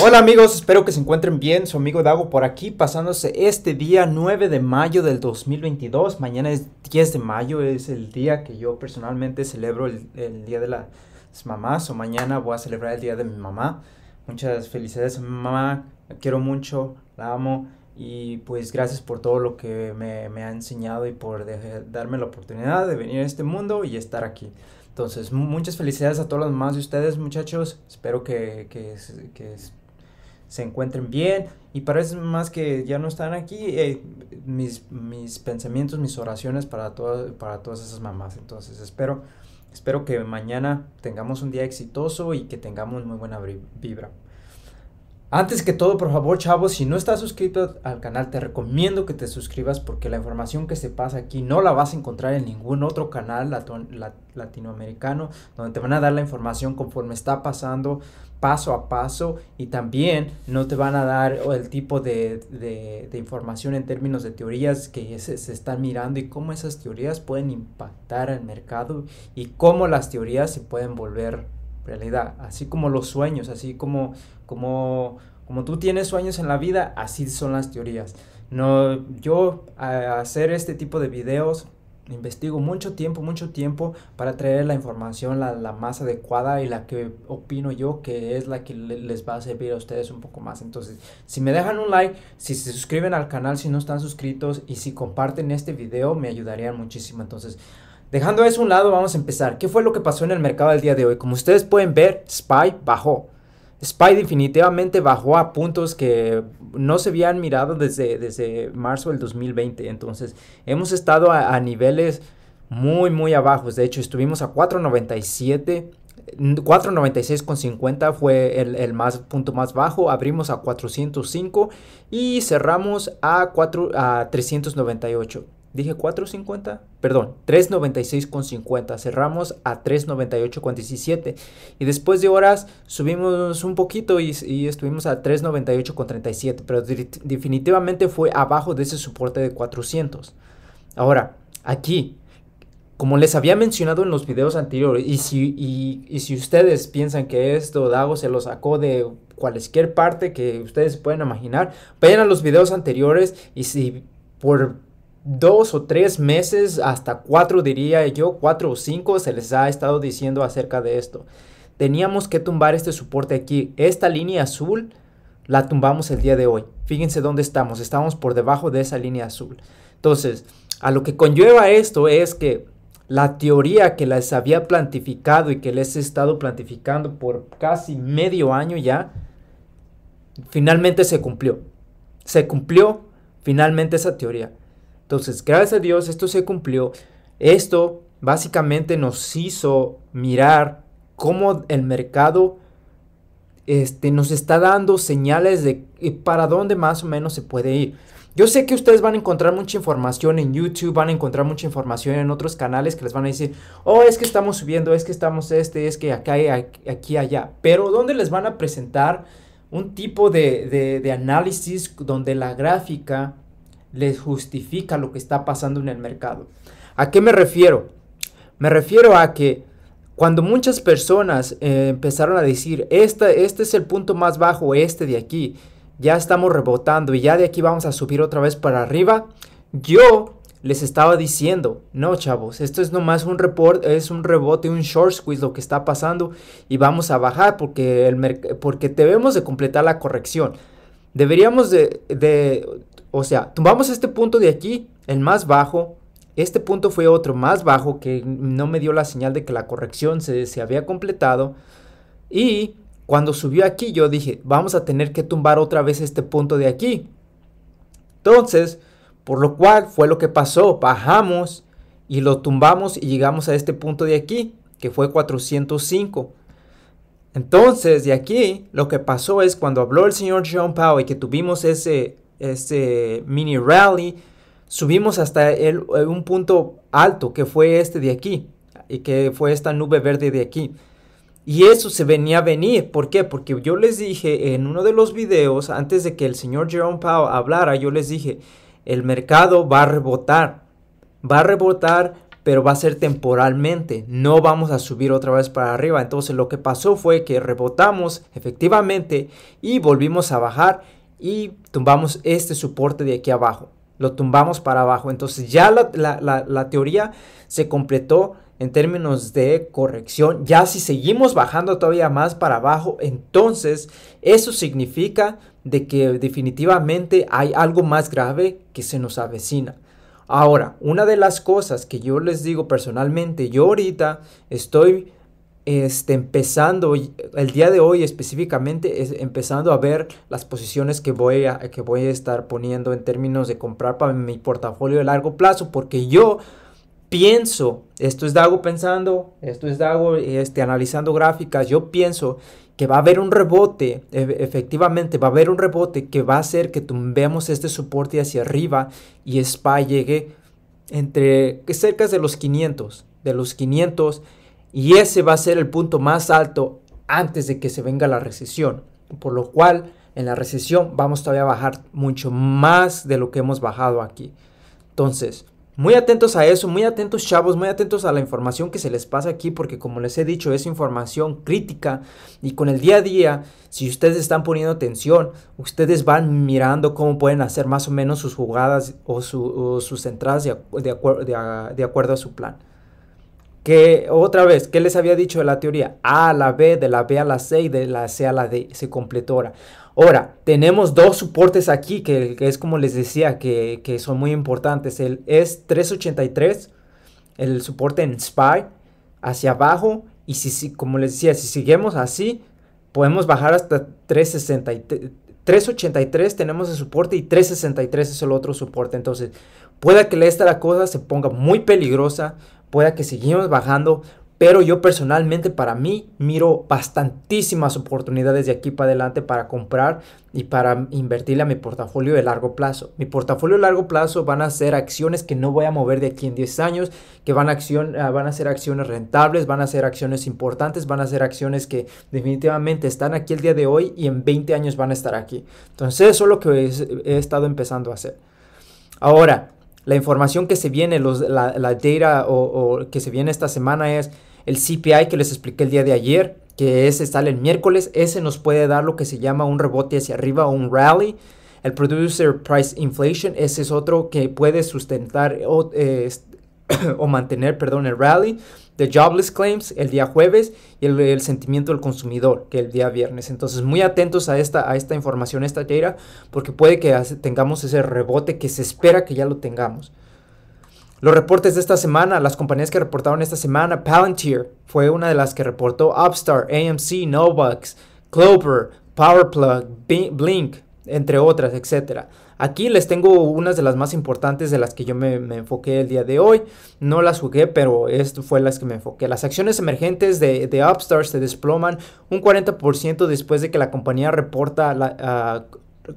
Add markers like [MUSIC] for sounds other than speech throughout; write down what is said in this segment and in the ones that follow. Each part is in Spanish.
Hola amigos, espero que se encuentren bien. Su amigo Dago por aquí, pasándose este día 9 de mayo del 2022. Mañana es 10 de mayo, es el día que yo personalmente celebro el, el Día de las Mamás. O mañana voy a celebrar el Día de mi mamá. Muchas felicidades a mi mamá, la quiero mucho, la amo. Y pues gracias por todo lo que me, ha enseñado y por darme la oportunidad de venir a este mundo y estar aquí. Entonces, muchas felicidades a todos los mamás de ustedes, muchachos. Espero que, que, que se encuentren bien y parece más que ya no están aquí eh, mis, mis, pensamientos, mis oraciones para, para todas esas mamás. Entonces espero, espero que mañana tengamos un día exitoso y que tengamos muy buena vibra. Antes que todo, por favor, chavos, si no estás suscrito al canal, te recomiendo que te suscribas porque la información que se pasa aquí no la vas a encontrar en ningún otro canal latinoamericano donde te van a dar la información conforme está pasando paso a paso y también no te van a dar el tipo de, información en términos de teorías que se, se, están mirando y cómo esas teorías pueden impactar al mercado y cómo las teorías se pueden volver realidad. Así como los sueños, así como, como, como tú tienes sueños en la vida, así son las teorías. No, yo hacer este tipo de videos investigo mucho tiempo, mucho tiempo para traer la información la, la, más adecuada y la que opino yo que es la que les va a servir a ustedes un poco más. Entonces, si me dejan un like, si se suscriben al canal, si no están suscritos y si comparten este video, me ayudarían muchísimo. Entonces, Dejando eso a un lado, vamos a empezar. ¿Qué fue lo que pasó en el mercado el día de hoy? Como ustedes pueden ver, SPY bajó. SPY definitivamente bajó a puntos que no se habían mirado desde, desde marzo del 2020. Entonces, hemos estado a, niveles muy, muy abajos. De hecho, estuvimos a 4.97. 4.96.50 fue el, más, punto más bajo, abrimos a 405 y cerramos a, 4, a 398. Dije 4.50, perdón, 3.96.50. Cerramos a 3.98.17. Y después de horas subimos un poquito y, estuvimos a 3.98.37. Pero definitivamente fue abajo de ese soporte de 400. Ahora, aquí, como les había mencionado en los videos anteriores, y si, y si ustedes piensan que esto Dago se lo sacó de cualquier parte que ustedes puedan imaginar, vayan a los videos anteriores y si por dos o tres meses, hasta cuatro diría yo, cuatro o cinco, se les ha estado diciendo acerca de esto. Teníamos que tumbar este soporte aquí. Esta línea azul la tumbamos el día de hoy. Fíjense dónde estamos. Estamos por debajo de esa línea azul. Entonces, a lo que conlleva esto es que la teoría que les había plantificado y que les he estado plantificando por casi medio año ya, finalmente se cumplió. Se cumplió finalmente esa teoría. Entonces, gracias a Dios, esto se cumplió. Esto básicamente nos hizo mirar cómo el mercado este, nos está dando señales de eh, para dónde más o menos se puede ir. Yo sé que ustedes van a encontrar mucha información en YouTube, van a encontrar mucha información en otros canales que les van a decir, oh, es que estamos subiendo, es que estamos este, es que acá, eh, aquí, allá. Pero ¿dónde les van a presentar un tipo de análisis donde la gráfica les justifica lo que está pasando en el mercado. ¿A qué me refiero? Me refiero a que cuando muchas personas eh, empezaron a decir, este, este es el punto más bajo, este de aquí, ya estamos rebotando y ya de aquí vamos a subir otra vez para arriba, yo les estaba diciendo, no chavos, esto es nomás un report, es un rebote, un short squeeze lo que está pasando y vamos a bajar porque, el porque debemos de completar la corrección. Deberíamos de, o sea, tumbamos este punto de aquí, el más bajo. Este punto fue otro más bajo que no me dio la señal de que la corrección se, había completado. Y cuando subió aquí yo dije, vamos a tener que tumbar otra vez este punto de aquí. Entonces, por lo cual fue lo que pasó. Bajamos y lo tumbamos y llegamos a este punto de aquí, que fue 405. Entonces, de aquí, lo que pasó es cuando habló el señor John Powell y que tuvimos ese este mini rally, subimos hasta eh, un punto alto que fue este de aquí y que fue esta nube verde de aquí. Y eso se venía a venir. ¿Por qué? Porque yo les dije en uno de los videos, antes de que el señor Jerome Powell hablara, yo les dije, el mercado va a rebotar. Va a rebotar, pero va a ser temporalmente. No vamos a subir otra vez para arriba. Entonces lo que pasó fue que rebotamos efectivamente y volvimos a bajar y tumbamos este soporte de aquí abajo. Lo tumbamos para abajo. Entonces ya la, teoría se completó en términos de corrección. Ya si seguimos bajando todavía más para abajo, entonces eso significa de que definitivamente hay algo más grave que se nos avecina. Ahora, una de las cosas que yo les digo personalmente, yo ahorita estoy este, empezando, el día de hoy específicamente, es empezando a ver las posiciones que voy, a, que voy a estar poniendo en términos de comprar para mi portafolio de largo plazo, porque yo pienso, esto es Dago pensando, esto es Dago este, analizando gráficas, yo pienso que va a haber un rebote, e, efectivamente, va a haber un rebote que va a hacer que tumbemos este soporte hacia arriba y SPA llegue entre cerca de los 500, de los 500 y ese va a ser el punto más alto antes de que se venga la recesión. Por lo cual, en la recesión vamos todavía a bajar mucho más de lo que hemos bajado aquí. Entonces, muy atentos a eso, muy atentos chavos, muy atentos a la información que se les pasa aquí, porque como les he dicho, es información crítica y con el día a día, si ustedes están poniendo atención, ustedes van mirando cómo pueden hacer más o menos sus jugadas o, sus entradas de acuerdo a su plan que otra vez, ¿qué les había dicho de la teoría? A a la B, de la B a la C y de la C a la D se completó ahora. Ahora, tenemos dos soportes aquí que, es como les decía, que, son muy importantes. El es 383, el soporte en SPY, hacia abajo. Y si, como les decía, si seguimos así, podemos bajar hasta 363. 383 tenemos el soporte y 363 es el otro soporte. Entonces, pueda que esta la cosa se ponga muy peligrosa, pueda que seguimos bajando, pero yo personalmente para mí miro bastantísimas oportunidades de aquí para adelante para comprar y para invertirle a mi portafolio de largo plazo. Mi portafolio de largo plazo van a ser acciones que no voy a mover de aquí en 10 años, que van a, acción, ah, van a ser acciones rentables, van a ser acciones importantes, van a ser acciones que definitivamente están aquí el día de hoy y en 20 años van a estar aquí. Entonces eso es lo que he, estado empezando a hacer. Ahora, la información que se viene, los, la, la data o, o que se viene esta semana es el CPI que les expliqué el día de ayer, que ese sale el miércoles, ese nos puede dar lo que se llama un rebote hacia arriba o un rally. El Producer Price Inflation, ese es otro que puede sustentar o, eh, [CLEARS THROAT] mantener, perdón, el rally. The Jobless Claims el día jueves y el, sentimiento del consumidor que el día viernes. Entonces muy atentos a esta, a esta información, a esta data, porque puede que tengamos ese rebote que se espera que ya lo tengamos. Los reportes de esta semana, las compañías que reportaron esta semana, Palantir fue una de las que reportó, Upstart, AMC, novax Clover, PowerPlug, Blink, entre otras, etc. Aquí les tengo unas de las más importantes de las que yo me, enfoqué el día de hoy. No las jugué, pero esto fue las que me enfoqué. Las acciones emergentes de, de Upstart se desploman un 40% después de que la compañía reporta la, ah,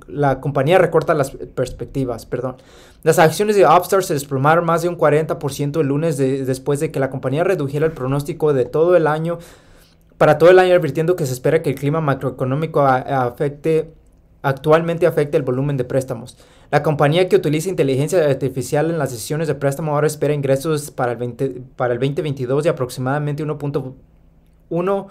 la compañía recorta las perspectivas, perdón. Las acciones de Upstart se desplomaron más de un 40% el lunes después de que la compañía redujera el pronóstico de todo el año para todo el año advirtiendo que se espera que el clima macroeconómico actualmente afecte actualmente afecte el volumen de préstamos. La compañía que utiliza inteligencia artificial en las sesiones de préstamo ahora espera ingresos para el, para el 2022 de aproximadamente 1.1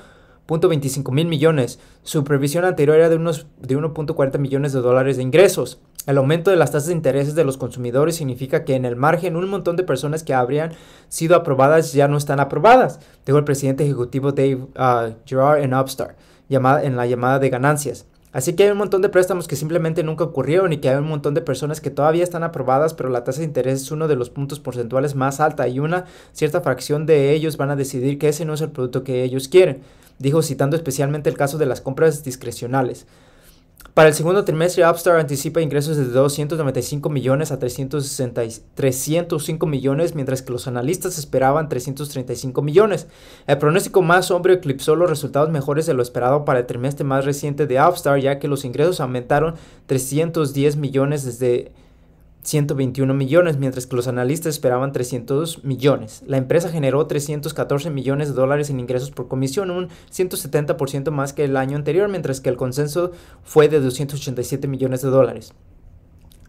25 mil millones. Su previsión anterior era de unos de 1.40 millones de dólares de ingresos. El aumento de las tasas de intereses de los consumidores significa que en el margen un montón de personas que habrían sido aprobadas ya no están aprobadas, dijo el presidente ejecutivo Dave ah, Gerard en Upstart llamada, en la llamada de ganancias. Así que hay un montón de préstamos que simplemente nunca ocurrieron y que hay un montón de personas que todavía están aprobadas, pero la tasa de interés es uno de los puntos porcentuales más alta y una cierta fracción de ellos van a decidir que ese no es el producto que ellos quieren. Dijo citando especialmente el caso de las compras discrecionales. Para el segundo trimestre, Upstart anticipa ingresos de 295 millones a 360, 305 millones, mientras que los analistas esperaban 335 millones. El pronóstico más sombrío eclipsó los resultados mejores de lo esperado para el trimestre más reciente de Upstart, ya que los ingresos aumentaron 310 millones desde 121 millones, mientras que los analistas esperaban 300 millones. La empresa generó 314 millones de dólares en ingresos por comisión, un 170% más que el año anterior, mientras que el consenso fue de 287 millones de dólares.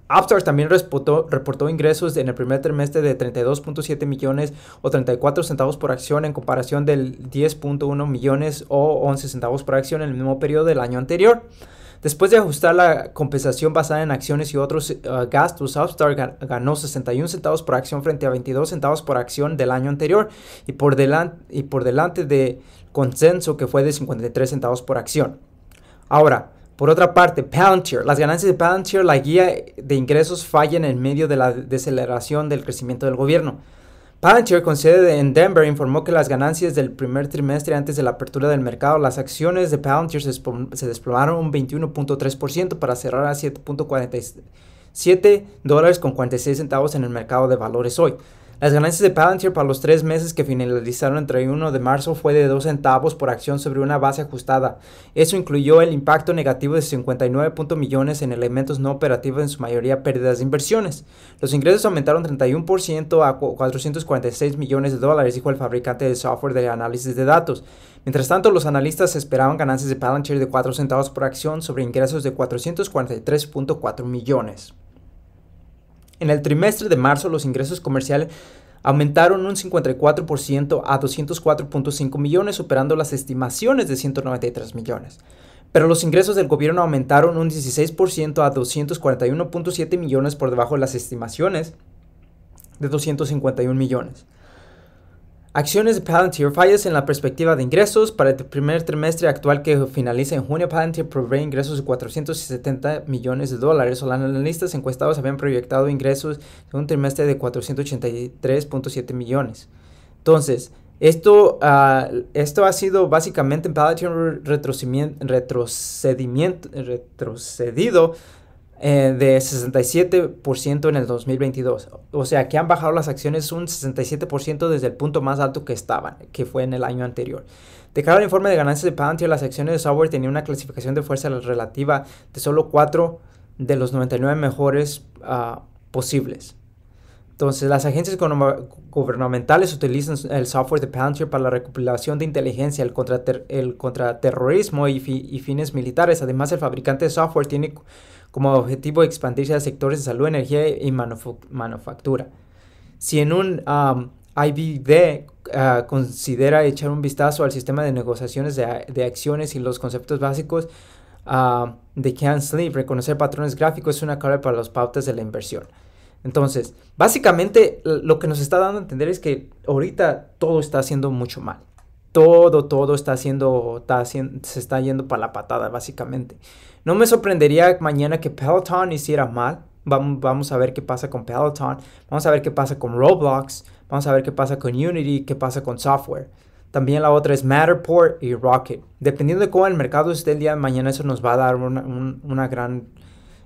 Upstart también reportó, reportó, ingresos en el primer trimestre de 32.7 millones o 34 centavos por acción en comparación del 10.1 millones o 11 centavos por acción en el mismo periodo del año anterior. Después de ajustar la compensación basada en acciones y otros eh, gastos, Upstart ganó 61 centavos por acción frente a 22 centavos por acción del año anterior y por, y por delante de consenso que fue de 53 centavos por acción. Ahora, por otra parte, Palantir. Las ganancias de Palantir, la guía de ingresos, fallan en medio de la deceleración del crecimiento del gobierno. Palantir, con sede en Denver, informó que las ganancias del primer trimestre antes de la apertura del mercado, las acciones de Palantir se, desplomaron un 21.3% para cerrar a 7.47 dólares con 46 centavos en el mercado de valores hoy. Las ganancias de Palantir para los tres meses que finalizaron el 31 de marzo fue de 2 centavos por acción sobre una base ajustada. Eso incluyó el impacto negativo de 59 millones en elementos no operativos, en su mayoría pérdidas de inversiones. Los ingresos aumentaron 31% a 446 millones de dólares, dijo el fabricante de software de análisis de datos. Mientras tanto, los analistas esperaban ganancias de Palantir de 4 centavos por acción sobre ingresos de 443.4 millones. En el trimestre de marzo, los ingresos comerciales aumentaron un 54% a 204.5 millones, superando las estimaciones de 193 millones. Pero los ingresos del gobierno aumentaron un 16% a 241.7 millones por debajo de las estimaciones de 251 millones. Acciones de Palantir. Fallas en la perspectiva de ingresos. Para el primer trimestre actual que finaliza en junio, Palantir provee ingresos de 470 millones de dólares. Los analistas encuestados habían proyectado ingresos en un trimestre de 483.7 millones. Entonces, esto, ah, esto ha sido básicamente en Palantir retrocedimiento, retrocedimiento, retrocedido eh, de 67% en el 2022. O sea que han bajado las acciones un 67% desde el punto más alto que estaban, que fue en el año anterior. De cara al informe de ganancias de Palantir, las acciones de software tenían una clasificación de fuerza relativa de solo 4 de los 99 mejores ah, posibles. Entonces, las agencias gubernamentales utilizan el software de Palantir para la recopilación de inteligencia, el, contrater el contraterrorismo y, y, fines militares. Además, el fabricante de software tiene como objetivo expandirse a sectores de salud, energía y manufactura. Si en un IBD ah, considera echar un vistazo al sistema de negociaciones de, acciones y los conceptos básicos ah, de Can't reconocer patrones gráficos es una clave para las pautas de la inversión. Entonces, básicamente lo que nos está dando a entender es que ahorita todo está haciendo mucho mal. Todo, todo está haciendo, está haciendo se está yendo para la patada, básicamente. No me sorprendería mañana que Peloton hiciera mal. Vamos a ver qué pasa con Peloton. Vamos a ver qué pasa con Roblox. Vamos a ver qué pasa con Unity, qué pasa con software. También la otra es Matterport y Rocket. Dependiendo de cómo el mercado esté el día de mañana, eso nos va a dar una, gran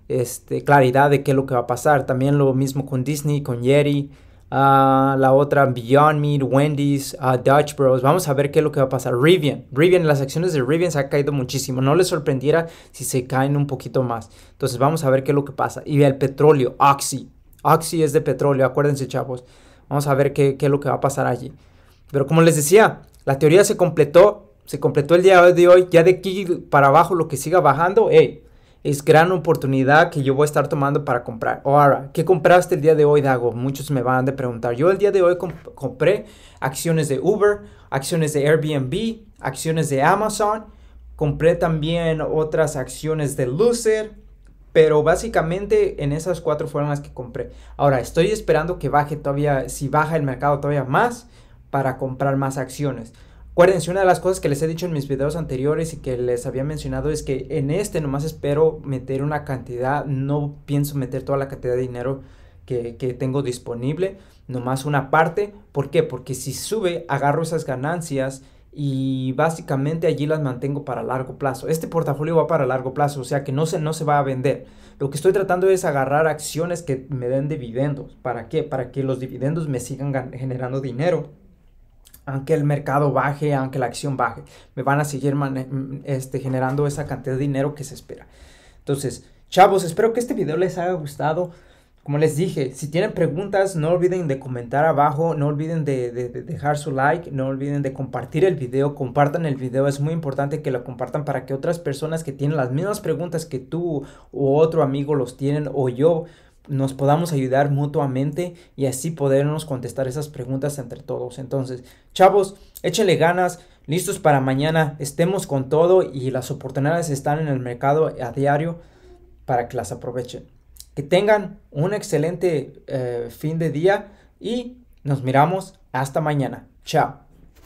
este, claridad de qué es lo que va a pasar. También lo mismo con Disney, con Yeti. Ah, la otra Beyond Meat, Wendy's, ah, Dutch Bros. Vamos a ver qué es lo que va a pasar. Rivian, Rivian, las acciones de Rivian se han caído muchísimo. No les sorprendiera si se caen un poquito más. Entonces vamos a ver qué es lo que pasa. Y el petróleo, Oxy. Oxy es de petróleo, acuérdense chavos. Vamos a ver qué, qué es lo que va a pasar allí. Pero como les decía, la teoría se completó. Se completó el día de hoy. Ya de aquí para abajo lo que siga bajando, eh es gran oportunidad que yo voy a estar tomando para comprar. Ahora, ¿qué compraste el día de hoy, Dago? Muchos me van a preguntar. Yo el día de hoy compré acciones de Uber, acciones de Airbnb, acciones de Amazon. Compré también otras acciones de Lucer. Pero básicamente en esas cuatro fueron las que compré. Ahora, estoy esperando que baje todavía, si baja el mercado todavía más, para comprar más acciones. Acuérdense, una de las cosas que les he dicho en mis videos anteriores y que les había mencionado es que en este nomás espero meter una cantidad, no pienso meter toda la cantidad de dinero que, tengo disponible, nomás una parte. ¿Por qué? Porque si sube, agarro esas ganancias y básicamente allí las mantengo para largo plazo. Este portafolio va para largo plazo, o sea que no se, no se va a vender. Lo que estoy tratando es agarrar acciones que me den dividendos. ¿Para qué? Para que los dividendos me sigan generando dinero aunque el mercado baje, aunque la acción baje, me van a seguir este, generando esa cantidad de dinero que se espera. Entonces, chavos, espero que este video les haya gustado. Como les dije, si tienen preguntas, no olviden de comentar abajo, no olviden de, de dejar su like, no olviden de compartir el video, compartan el video, es muy importante que lo compartan para que otras personas que tienen las mismas preguntas que tú o otro amigo los tienen o yo nos podamos ayudar mutuamente y así podernos contestar esas preguntas entre todos. Entonces, chavos, échale ganas, listos para mañana, estemos con todo y las oportunidades están en el mercado a diario para que las aprovechen. Que tengan un excelente eh, fin de día y nos miramos hasta mañana. Chao.